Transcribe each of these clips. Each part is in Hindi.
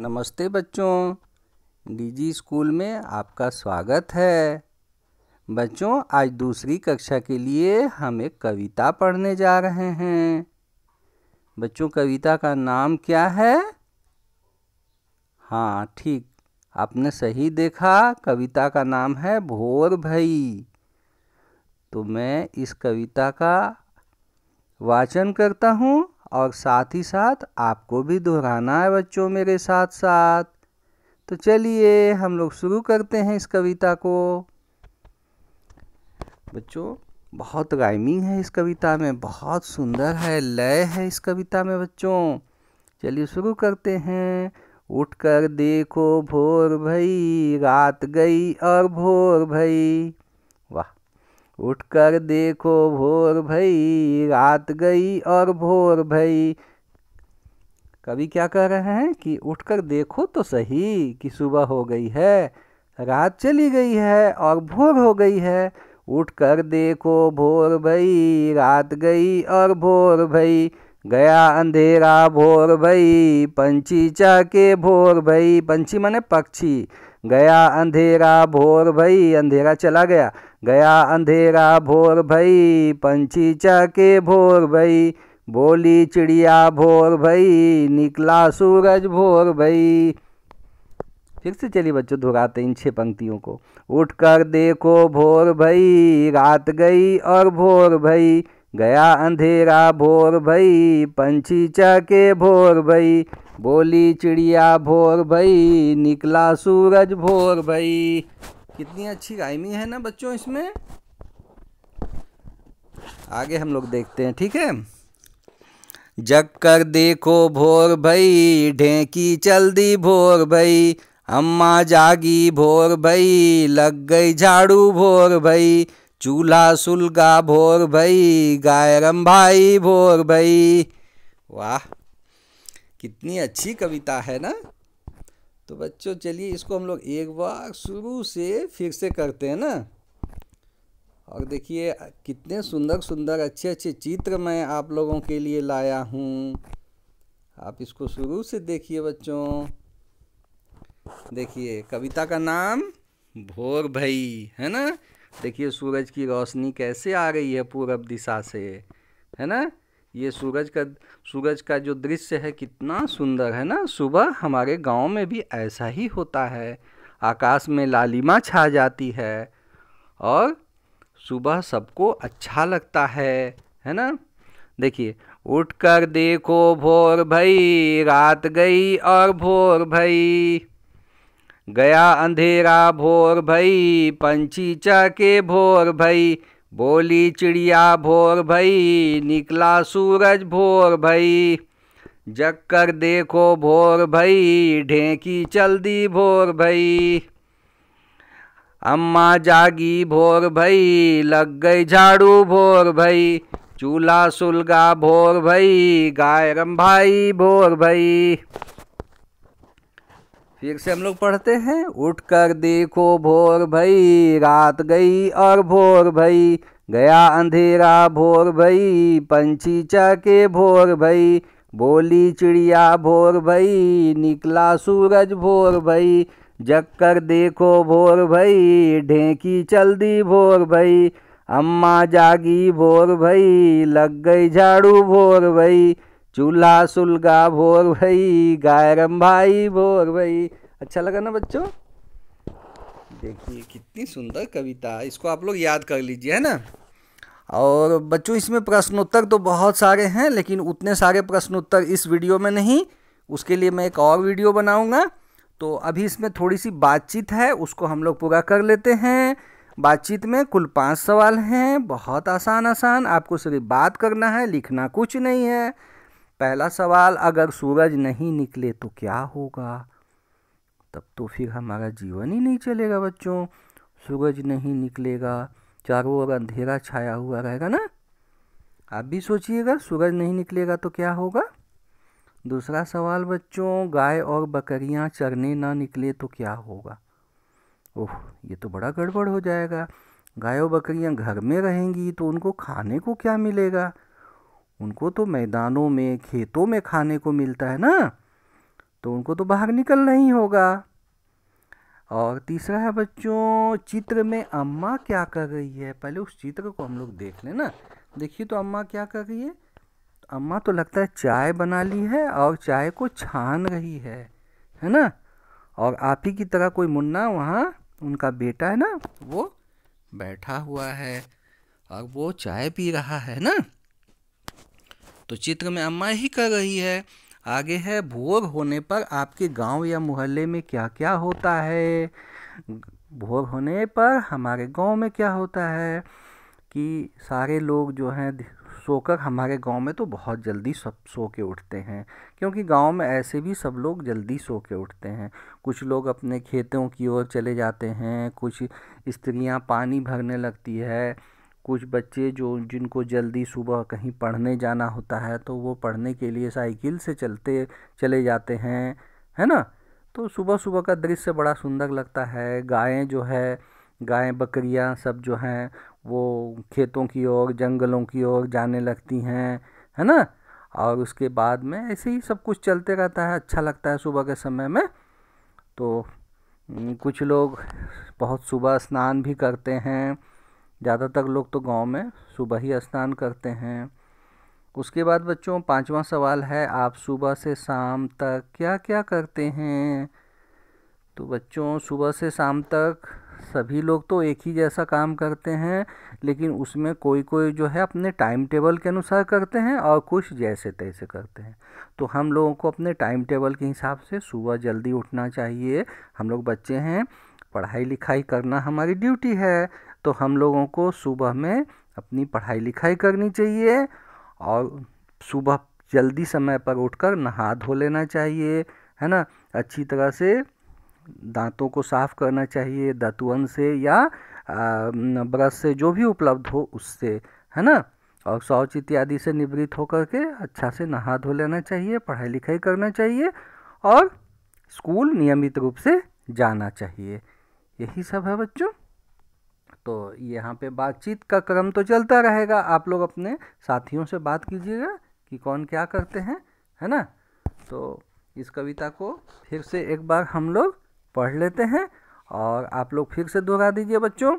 नमस्ते बच्चों डीजी स्कूल में आपका स्वागत है बच्चों आज दूसरी कक्षा के लिए हम एक कविता पढ़ने जा रहे हैं बच्चों कविता का नाम क्या है हाँ ठीक आपने सही देखा कविता का नाम है भोर भई तो मैं इस कविता का वाचन करता हूँ और साथ ही साथ आपको भी दोहराना है बच्चों मेरे साथ साथ तो चलिए हम लोग शुरू करते हैं इस कविता को बच्चों बहुत राइमिंग है इस कविता में बहुत सुंदर है लय है इस कविता में बच्चों चलिए शुरू करते हैं उठकर देखो भोर भई रात गई और भोर भई उठ कर देखो भोर भई रात गई और भोर भई कवि क्या कह रहे हैं कि उठकर देखो तो सही कि सुबह हो गई है रात चली गई है और भोर हो गई है उठ कर देखो भोर भई रात गई और भोर भई गया अंधेरा भोर भई पंछी चाके भोर भई पंछी माने पक्षी गया अंधेरा भोर भई अंधेरा चला गया गया अंधेरा भोर भई पंछी चके भोर भई बोली चिड़िया भोर भई निकला सूरज भोर भई फिर से चलिए बच्चों दोहराते इन छह पंक्तियों को उठ कर देखो भोर भई रात गई और भोर भई गया अंधेरा भोर भई पंछी चके भोर भई बोली चिड़िया भोर भई निकला सूरज भोर भई कितनी अच्छी गायमी है ना बच्चों इसमें आगे हम लोग देखते हैं ठीक है जग कर देखो भोर भई ढेंकी चल दी भोर भई अम्मा जागी भोर भई लग गई झाड़ू भोर भई चूल्हा सुलगा भोर भई गाय रंभाई भोर भई वाह कितनी अच्छी कविता है ना तो बच्चों चलिए इसको हम लोग एक बार शुरू से फिर से करते हैं ना और देखिए कितने सुंदर सुंदर अच्छे अच्छे चित्र मैं आप लोगों के लिए लाया हूँ आप इसको शुरू से देखिए बच्चों देखिए कविता का नाम भोर भई है ना देखिए सूरज की रोशनी कैसे आ रही है पूरब दिशा से है ना ये सूरज का सूरज का जो दृश्य है कितना सुंदर है ना सुबह हमारे गांव में भी ऐसा ही होता है आकाश में लालिमा छा जाती है और सुबह सबको अच्छा लगता है है ना देखिए उठ कर देखो भोर भई रात गई और भोर भई गया अंधेरा भोर भई चा के भोर भई बोली चिड़िया भोर भई निकला सूरज भोर भई जग कर देखो भोर भई ढेंकी चल दी भोर भई अम्मा जागी भोर भई लग गई झाड़ू भोर भई चूल्हा सुलगा भोर भई गाय भाई भोर भई फिर से हम लोग पढ़ते हैं उठ कर देखो भोर भई रात गई और भोर भई गया अंधेरा भोर भई पंछी चके भोर भई बोली चिड़िया भोर भई निकला सूरज भोर भई जग कर देखो भोर भई ढेंकी चल दी भोर भई अम्मा जागी भोर भई लग गई झाड़ू भोर भई चूल्हा सुलगा भोर भई गाय रंभाई भोर भई अच्छा लगा ना बच्चों देखिए कितनी सुंदर कविता इसको आप लोग याद कर लीजिए है ना और बच्चों इसमें प्रश्नोत्तर तो बहुत सारे हैं लेकिन उतने सारे प्रश्नोत्तर इस वीडियो में नहीं उसके लिए मैं एक और वीडियो बनाऊंगा तो अभी इसमें थोड़ी सी बातचीत है उसको हम लोग पूरा कर लेते हैं बातचीत में कुल पाँच सवाल हैं बहुत आसान आसान आपको सिर्फ बात करना है लिखना कुछ नहीं है पहला सवाल अगर सूरज नहीं निकले तो क्या होगा तब तो फिर हमारा जीवन ही नहीं चलेगा बच्चों सूरज नहीं निकलेगा चारों ओर अंधेरा छाया हुआ रहेगा ना आप भी सोचिएगा सूरज नहीं निकलेगा तो क्या होगा दूसरा सवाल बच्चों गाय और बकरियां चरने ना निकले तो क्या होगा ओह ये तो बड़ा गड़बड़ हो जाएगा गाय और बकरियां घर में रहेंगी तो उनको खाने को क्या मिलेगा उनको तो मैदानों में खेतों में खाने को मिलता है ना तो उनको तो बाहर निकलना ही होगा और तीसरा है बच्चों चित्र में अम्मा क्या कर रही है पहले उस चित्र को हम लोग देख लें ना देखिए तो अम्मा क्या कर रही है तो अम्मा तो लगता है चाय बना ली है और चाय को छान रही है है ना और आप ही की तरह कोई मुन्ना वहाँ उनका बेटा है ना वो बैठा हुआ है और वो चाय पी रहा है ना तो चित्र में अम्मा ही कर रही है आगे है भोर होने पर आपके गांव या मोहल्ले में क्या क्या होता है भोर होने पर हमारे गांव में क्या होता है कि सारे लोग जो हैं सोकर हमारे गांव में तो बहुत जल्दी सब सो के उठते हैं क्योंकि गांव में ऐसे भी सब लोग जल्दी सो के उठते हैं कुछ लोग अपने खेतों की ओर चले जाते हैं कुछ स्त्रियां पानी भरने लगती है कुछ बच्चे जो जिनको जल्दी सुबह कहीं पढ़ने जाना होता है तो वो पढ़ने के लिए साइकिल से चलते चले जाते हैं है ना तो सुबह सुबह का दृश्य बड़ा सुंदर लगता है गायें जो है गायें बकरियां सब जो हैं वो खेतों की ओर जंगलों की ओर जाने लगती हैं है ना और उसके बाद में ऐसे ही सब कुछ चलते रहता है अच्छा लगता है सुबह के समय में तो कुछ लोग बहुत सुबह स्नान भी करते हैं ज़्यादातर लोग तो गांव में सुबह ही स्नान करते हैं उसके बाद बच्चों पांचवा सवाल है आप सुबह से शाम तक क्या क्या करते हैं तो बच्चों सुबह से शाम तक सभी लोग तो एक ही जैसा काम करते हैं लेकिन उसमें कोई कोई जो है अपने टाइम टेबल के अनुसार करते हैं और कुछ जैसे तैसे करते हैं तो हम लोगों को अपने टाइम टेबल के हिसाब से सुबह जल्दी उठना चाहिए हम लोग बच्चे हैं पढ़ाई लिखाई करना हमारी ड्यूटी है तो हम लोगों को सुबह में अपनी पढ़ाई लिखाई करनी चाहिए और सुबह जल्दी समय पर उठकर नहा धो लेना चाहिए है ना अच्छी तरह से दांतों को साफ करना चाहिए दतुअन से या ब्रश से जो भी उपलब्ध हो उससे है ना और शौच इत्यादि से निवृत्त होकर के अच्छा से नहा धो लेना चाहिए पढ़ाई लिखाई करना चाहिए और स्कूल नियमित रूप से जाना चाहिए यही सब है बच्चों तो यहाँ पे बातचीत का क्रम तो चलता रहेगा आप लोग अपने साथियों से बात कीजिएगा कि कौन क्या करते हैं है ना तो इस कविता को फिर से एक बार हम लोग पढ़ लेते हैं और आप लोग फिर से दोहरा दीजिए बच्चों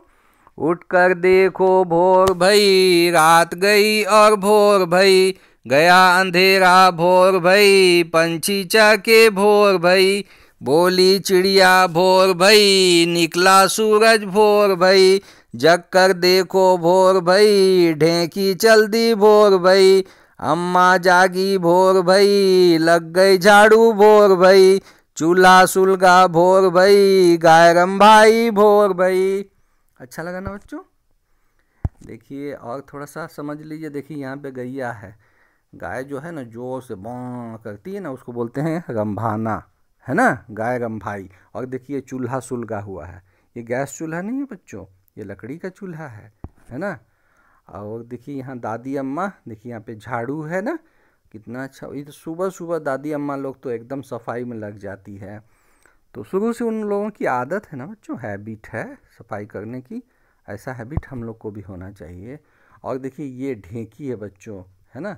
उठ कर देखो भोर भई रात गई और भोर भई गया अंधेरा भोर भई पंछी चाके भोर भई बोली चिड़िया भोर भई निकला सूरज भोर भई जग कर देखो भोर भई ढेंकी चल दी भोर भई अम्मा जागी भोर भई लग गई झाड़ू भोर भई चूल्हा सुलगा भोर भई गायरम भाई भोर भई अच्छा लगा ना बच्चों देखिए और थोड़ा सा समझ लीजिए देखिए यहाँ पे गैया है गाय जो है ना जोर से बॉ करती है ना उसको बोलते हैं रंभाना है ना गाय रंभाई और देखिए चूल्हा सुलगा हुआ है ये गैस चूल्हा नहीं है बच्चों ये लकड़ी का चूल्हा है है ना और देखिए यहाँ दादी अम्मा देखिए यहाँ पे झाड़ू है ना कितना अच्छा ये तो सुबह सुबह दादी अम्मा लोग तो एकदम सफाई में लग जाती है तो शुरू से उन लोगों की आदत है ना बच्चों हैबिट है सफाई करने की ऐसा हैबिट हम लोग को भी होना चाहिए और देखिए ये ढेंकी है बच्चों है ना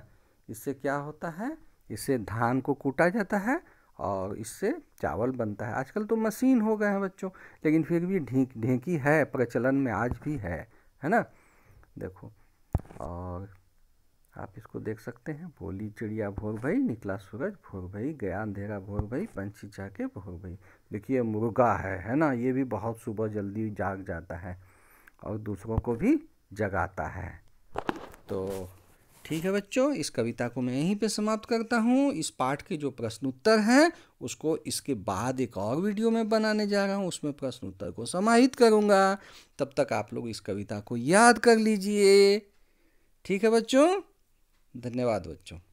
इससे क्या होता है इससे धान को कूटा जाता है और इससे चावल बनता है आजकल तो मशीन हो गए हैं बच्चों लेकिन फिर भी ढीक ढेंकी है प्रचलन में आज भी है है ना देखो और आप इसको देख सकते हैं बोली चिड़िया भोर भई निकला सूरज भोर भई गया अंधेरा भोर भई पंछी जाके भोर भई देखिए मुर्गा है है ना ये भी बहुत सुबह जल्दी जाग जाता है और दूसरों को भी जगाता है तो ठीक है बच्चों इस कविता को मैं यहीं पे समाप्त करता हूँ इस पाठ के जो प्रश्न उत्तर हैं उसको इसके बाद एक और वीडियो में बनाने जा रहा हूँ उसमें प्रश्न उत्तर को समाहित करूँगा तब तक आप लोग इस कविता को याद कर लीजिए ठीक है बच्चों धन्यवाद बच्चों